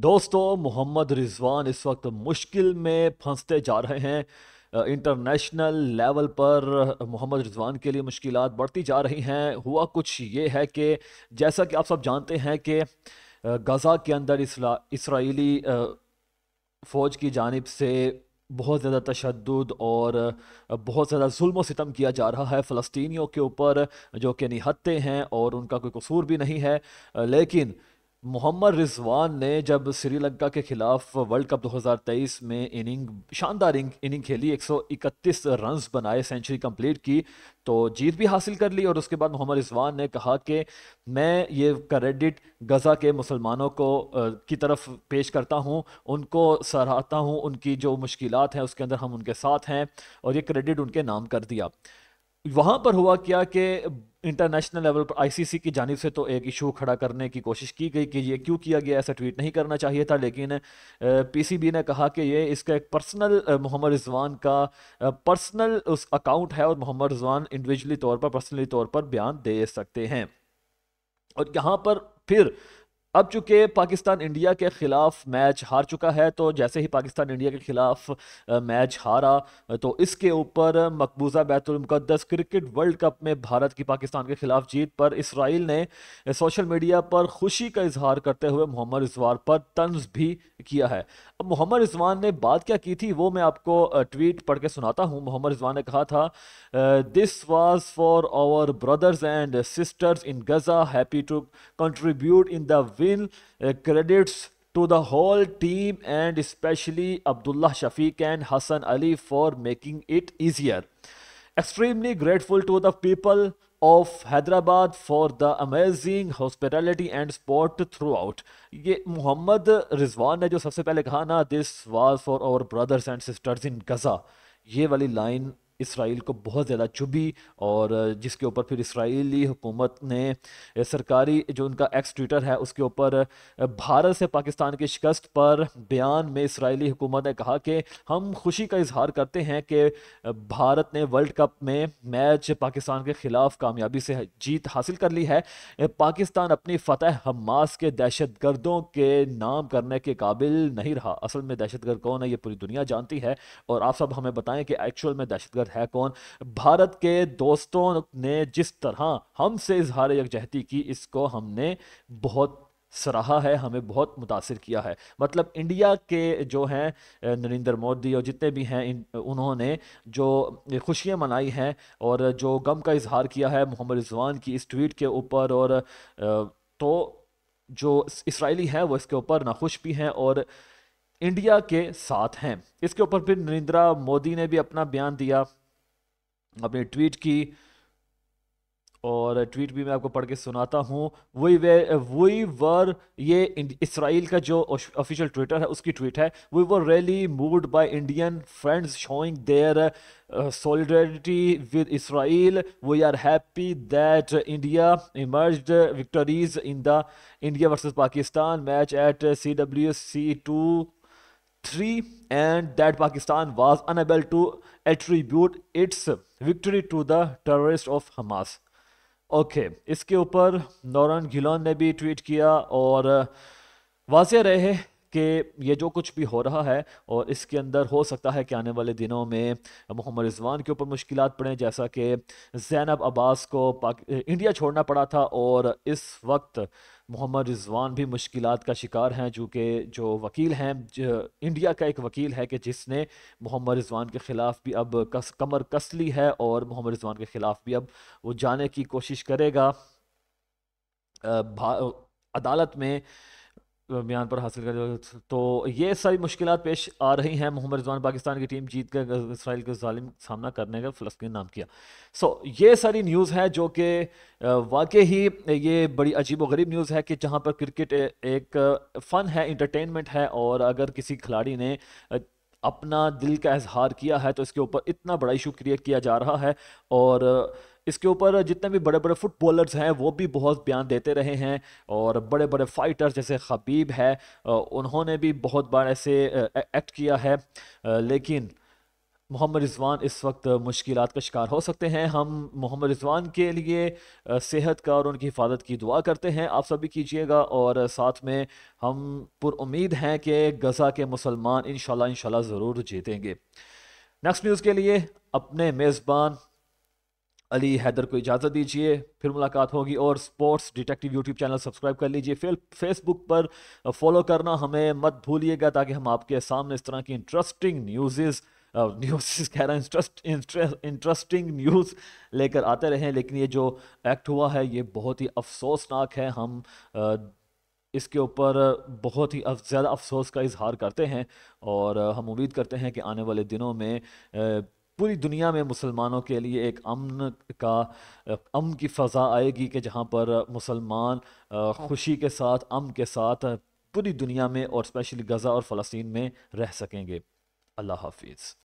दोस्तों मोहम्मद रिजवान इस वक्त मुश्किल में फंसते जा रहे हैं इंटरनेशनल लेवल पर मोहम्मद रिजवान के लिए मुश्किल बढ़ती जा रही हैं हुआ कुछ ये है कि जैसा कि आप सब जानते हैं कि गज़ा के अंदर इसराइली फ़ौज की जानब से बहुत ज़्यादा तशद और बहुत ज़्यादा जुल्म सितम किया जा रहा है फ़लस्तनीों के ऊपर जो कि निहत्ते हैं और उनका कोई कसूर भी नहीं है लेकिन मोहम्मद रिजवान ने जब श्रीलंका के खिलाफ वर्ल्ड कप 2023 में इनिंग शानदार इनिंग खेली 131 रन्स बनाए सेंचुरी कंप्लीट की तो जीत भी हासिल कर ली और उसके बाद मोहम्मद रिजवान ने कहा कि मैं ये क्रेडिट गज़ा के मुसलमानों को की तरफ पेश करता हूँ उनको सराहता हूँ उनकी जो मुश्किल हैं उसके अंदर हम उनके साथ हैं और ये क्रेडिट उनके नाम कर दिया वहाँ पर हुआ क्या कि इंटरनेशनल लेवल पर आईसीसी की जानब से तो एक इशू खड़ा करने की कोशिश की गई कि ये क्यों किया गया ऐसा ट्वीट नहीं करना चाहिए था लेकिन पीसीबी ने कहा कि ये इसका एक पर्सनल मोहम्मद रिजवान का पर्सनल उस अकाउंट है और मोहम्मद रिजवान इंडिविजुअली तौर पर पर्सनली तौर पर बयान दे सकते हैं और यहाँ पर फिर अब चूंकि पाकिस्तान इंडिया के ख़िलाफ़ मैच हार चुका है तो जैसे ही पाकिस्तान इंडिया के ख़िलाफ़ मैच हारा तो इसके ऊपर मकबूजा बैतुलमक़दस क्रिकेट वर्ल्ड कप में भारत की पाकिस्तान के ख़िलाफ़ जीत पर इसराइल ने सोशल मीडिया पर खुशी का इजहार करते हुए मोहम्मद रिजवान पर तंज भी किया है अब मोहम्मद रिजवान ने बात क्या की थी वो मैं आपको ट्वीट पढ़ के सुनाता हूँ मोहम्मद रिजवान ने कहा था this was for our brothers and sisters in Gaza happy to contribute in the uh, credits to the whole team and especially Abdullah Shafiq and Hassan Ali for making it easier. Extremely grateful to the people of Hyderabad for the amazing hospitality and sport throughout. ये Muhammad Rizwan ne jo sabse pehle kaha na, this was for our brothers and sisters in Gaza. ये wali line. Israel को बहुत ज़्यादा चुभी और जिसके ऊपर फिर Israeli हुकूमत ने सरकारी जो उनका एक्स ट्विटर है उसके ऊपर भारत से पाकिस्तान की शिकस्त पर बयान में इसराइली हुकूमत ने कहा कि हम खुशी का इजहार करते हैं कि भारत ने वर्ल्ड कप में मैच पाकिस्तान के ख़िलाफ़ कामयाबी से जीत हासिल कर ली है पाकिस्तान अपनी फ़तेह हमास के दहशत गर्दों के नाम करने के काबिल नहीं रहा असल में दहशत गर्द कौन है ये पूरी दुनिया जानती है और आप सब हमें बताएं कि एक्चुअल में दहशत है कौन भारत के दोस्तों ने जिस तरह हमसे इजहार यकजहती की इसको हमने बहुत सराहा है हमें बहुत मुतासर किया है मतलब इंडिया के जो हैं नरेंद्र मोदी और जितने भी हैं उन्होंने जो खुशियाँ मनाई हैं और जो गम का इजहार किया है मोहम्मद रिजवान की इस ट्वीट के ऊपर और तो जो इसराइली हैं वो इसके ऊपर नाखुश भी हैं और इंडिया के साथ हैं इसके ऊपर फिर नरेंद्र मोदी ने भी अपना बयान दिया अपने ट्वीट की और ट्वीट भी मैं आपको पढ़ के सुनाता हूँ वही वे वी वर ये इसराइल का जो ऑफिशियल ट्विटर है उसकी ट्वीट है वही we're really moved by Indian friends showing their solidarity with Israel we are happy that India emerge victorious in the India versus Pakistan match at C W C two three and that Pakistan was unable to attribute its victory to the terrorist of Hamas okay इसके ऊपर नौरन घिलौन ने भी tweet किया और uh, वाजिया रहे कि ये जो कुछ भी हो रहा है और इसके अंदर हो सकता है कि आने वाले दिनों में मोहम्मद रिजवान के ऊपर मुश्किल पड़ें जैसा कि जैनब अब्बास को इंडिया छोड़ना पड़ा था और इस वक्त मोहम्मद रिजवान भी मुश्किल का शिकार हैं जो कि जो वकील हैं इंडिया का एक वकील है कि जिसने मोहम्मद रिजवान के ख़िलाफ़ भी अब कस, कमर कस ली है और मोहम्मद रिजवान के ख़िलाफ़ भी अब वो जाने की कोशिश करेगा अदालत में दरमियान पर हासिल कर तो ये सारी मुश्किल पेश आ रही हैं मोहम्मद रिजवान पाकिस्तान की टीम जीत कर इसराइल का जालिम सामना करने का फलस्तीन नाम किया सो ये सारी न्यूज़ है जो कि वाकई ही ये बड़ी अजीब व गरीब न्यूज़ है कि जहाँ पर क्रिकेट एक फ़न है इंटरटेनमेंट है और अगर किसी खिलाड़ी ने अपना दिल का इजहार किया है तो इसके ऊपर इतना बड़ा इशू क्रिएट किया जा रहा है और इसके ऊपर जितने भी बड़े बड़े फुटबॉलर्स हैं वो भी बहुत बयान देते रहे हैं और बड़े बड़े फाइटर्स जैसे खबीब है उन्होंने भी बहुत बार ऐसे एक्ट किया है लेकिन मोहम्मद रिजवान इस वक्त मुश्किल का शिकार हो सकते हैं हम मोहम्मद रिजवान के लिए सेहत का और उनकी हिफाजत की दुआ करते हैं आप सभी कीजिएगा और साथ में हम पुरुद हैं कि गज़ा के मुसलमान इन शाला ज़रूर जीतेंगे नेक्स्ट न्यूज़ के लिए अपने मेज़बान अली हैदर को इजाज़त दीजिए फिर मुलाकात होगी और sports detective YouTube channel subscribe कर लीजिए फिर फेसबुक पर फॉलो करना हमें मत भूलिएगा ताकि हम आपके सामने इस तरह की इंटरेस्टिंग न्यूज़ न्यूज कह रहा इंटरेस्ट इंटरेस्टिंग न्यूज़ लेकर आते रहें लेकिन ये जो एक्ट हुआ है ये बहुत ही अफसोसनाक है हम आ, इसके ऊपर बहुत ही ज़्यादा अफसोस का इजहार करते हैं और हम उम्मीद करते हैं कि आने वाले दिनों में आ, पूरी दुनिया में मुसलमानों के लिए एक अमन का अम की फ़ज़ा आएगी कि जहाँ पर मुसलमान हाँ। खुशी के साथ अम के साथ पूरी दुनिया में और स्पेशली गज़ा और फ़लस्तीन में रह सकेंगे अल्लाह हाफिज़